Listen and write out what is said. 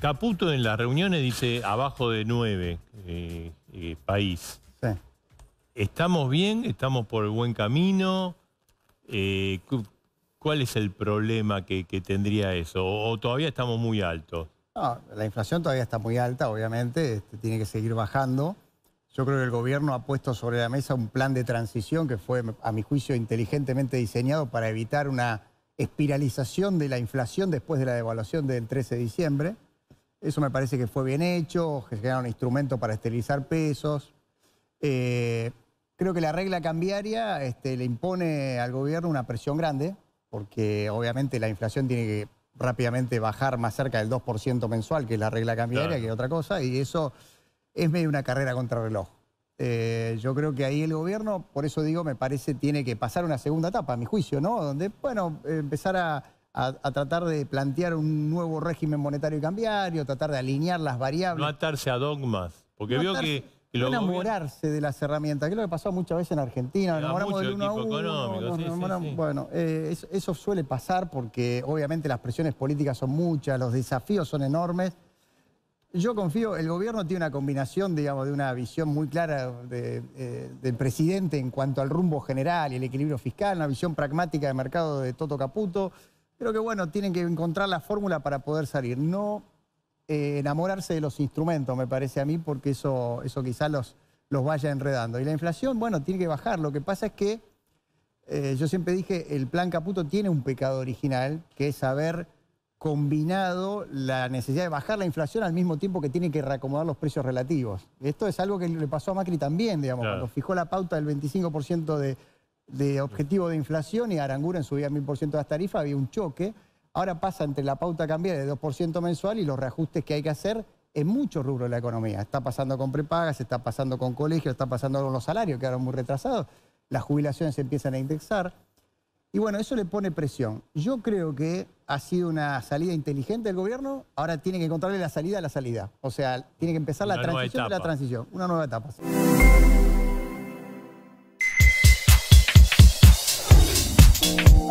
Caputo en las reuniones dice abajo de 9 eh, eh, país. Sí. ¿Estamos bien? ¿Estamos por el buen camino? Eh, ¿Cuál es el problema que, tendría eso? ¿O, todavía estamos muy altos? la inflación todavía está muy alta, obviamente, este, tiene que seguir bajando. Yo creo que el gobierno ha puesto sobre la mesa un plan de transición que fue, a mi juicio, inteligentemente diseñado para evitar una espiralización de la inflación después de la devaluación del 13 de diciembre eso me parece que fue bien hecho, que se crearon instrumentos para esterilizar pesos. Eh, creo que la regla cambiaria este, le impone al gobierno una presión grande, porque obviamente la inflación tiene que rápidamente bajar más cerca del 2% mensual, que es la regla cambiaria, que es otra cosa, y eso es medio una carrera contra reloj. Eh, yo creo que ahí el gobierno, por eso digo, me parece, tiene que pasar una segunda etapa, a mi juicio, ¿no? Donde, bueno, empezar a a, tratar de plantear un nuevo régimen monetario y cambiario, tratar de alinear las variables. No atarse a dogmas, porque no veo que... enamorarse de las herramientas, que es lo que pasó muchas veces en Argentina, nos enamoramos del uno a Bueno, eh, eso, suele pasar porque obviamente las presiones políticas son muchas, los desafíos son enormes. Yo confío, el gobierno tiene una combinación, digamos, de una visión muy clara eh, del presidente en cuanto al rumbo general y el equilibrio fiscal, una visión pragmática de mercado de Toto Caputo, pero que bueno, tienen que encontrar la fórmula para poder salir. No eh, enamorarse de los instrumentos, me parece a mí, porque eso, eso quizás los, los vaya enredando. Y la inflación, bueno, tiene que bajar. Lo que pasa es que eh, yo siempre dije, el plan Caputo tiene un pecado original, que es haber combinado la necesidad de bajar la inflación al mismo tiempo que tiene que reacomodar los precios relativos. Esto es algo que le pasó a Macri también, digamos, cuando fijó la pauta del 25% de de objetivo de inflación y Aranguren subía 1.000% las tarifas, había un choque. Ahora pasa entre la pauta cambiada de 2% mensual y los reajustes que hay que hacer en muchos rubros de la economía. Está pasando con prepagas, está pasando con colegios, está pasando con los salarios, que ahora muy retrasados. Las jubilaciones se empiezan a indexar. Y bueno, eso le pone presión. Yo creo que ha sido una salida inteligente del gobierno. Ahora tiene que encontrarle la salida a la salida. O sea, tiene que empezar la transición de la transición. Una nueva etapa. thank you